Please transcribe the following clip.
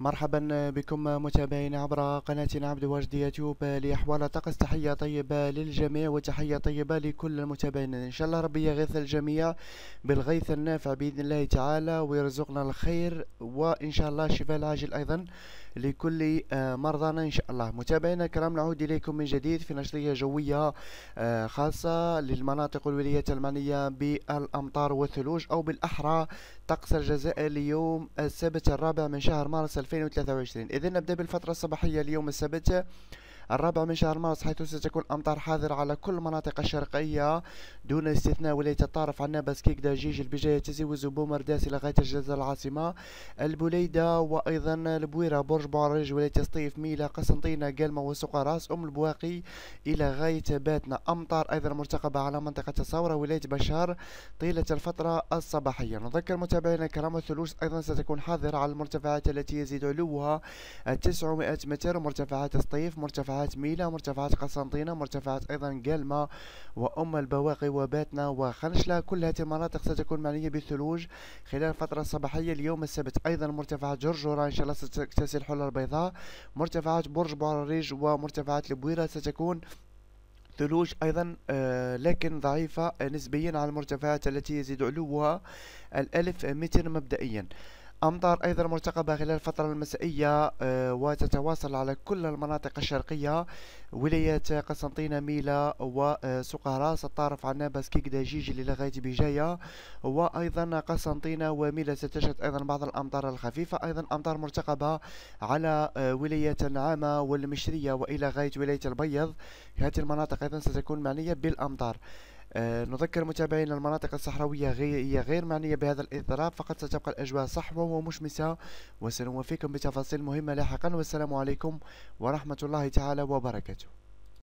مرحبا بكم متابعينا عبر قناتنا عبد الواجد يوتيوب لأحوال طقس تحية طيبة للجميع وتحية طيبة لكل المتابعين إن شاء الله ربي يغيث الجميع بالغيث النافع بإذن الله تعالى ويرزقنا الخير وإن شاء الله الشفاء العاجل أيضا لكل مرضانا إن شاء الله متابعينا الكرام نعود إليكم من جديد في نشرية جوية آه، خاصة للمناطق والولايات المعنية بالأمطار والثلوج أو بالأحرى طقس الجزائر اليوم السبت الرابع من شهر مارس 2023 إذا نبدأ بالفترة الصباحية اليوم السبت الرابع من شهر مارس حيث ستكون أمطار حاضرة على كل المناطق الشرقية دون استثناء ولاية الطارف عنا بسكيكدا جيج البجاية تزيوز بومرداس إلى غاية الجزر العاصمة البليدة وأيضا البويرة برج بوعريج ولاية سطيف ميلا قسنطينة قلمة راس أم البواقي إلى غاية باتنا أمطار أيضا مرتقبة على منطقة الصورة ولاية بشار طيلة الفترة الصباحية نذكر متابعينا الكرام الثلوج أيضا ستكون حاضرة على المرتفعات التي يزيد علوها 900 متر مرتفعات سطيف مرتفعات مرتفعات ميلا مرتفعات قسنطينة مرتفعات أيضا قلمة وأم البواقي وباتنا وخنشلة كلها المناطق ستكون معنية بالثلوج خلال الفترة الصباحية اليوم السبت أيضا مرتفعات جرجرة إن شاء الله ستكتسي الحلة البيضاء مرتفعات برج بوعريج ومرتفعات البويرة ستكون ثلوج ايضا آه، لكن ضعيفة نسبيا على المرتفعات التي يزيد علوها الالف متر مبدئيا أمطار أيضا مرتقبة خلال الفترة المسائية آه، وتتواصل على كل المناطق الشرقية ولايات قسنطينة ميلا وسقهرة آه، ستعرف عنا نابس كيكدا جيجي لغاية بجاية وأيضا قسنطينة وميلا ستشهد أيضا بعض الأمطار الخفيفة أيضا أمطار مرتقبة على آه، ولايات النعامة والمشرية وإلى غاية ولاية البيض هذه المناطق أيضا ستكون معنية بالأمطار آه، نذكر متابعينا المناطق الصحراوية هي غير معنية بهذا الاضطراب فقط ستبقى الأجواء صحوة ومشمسة وسنوفيكم بتفاصيل مهمة لاحقا والسلام عليكم ورحمة الله تعالى وبركاته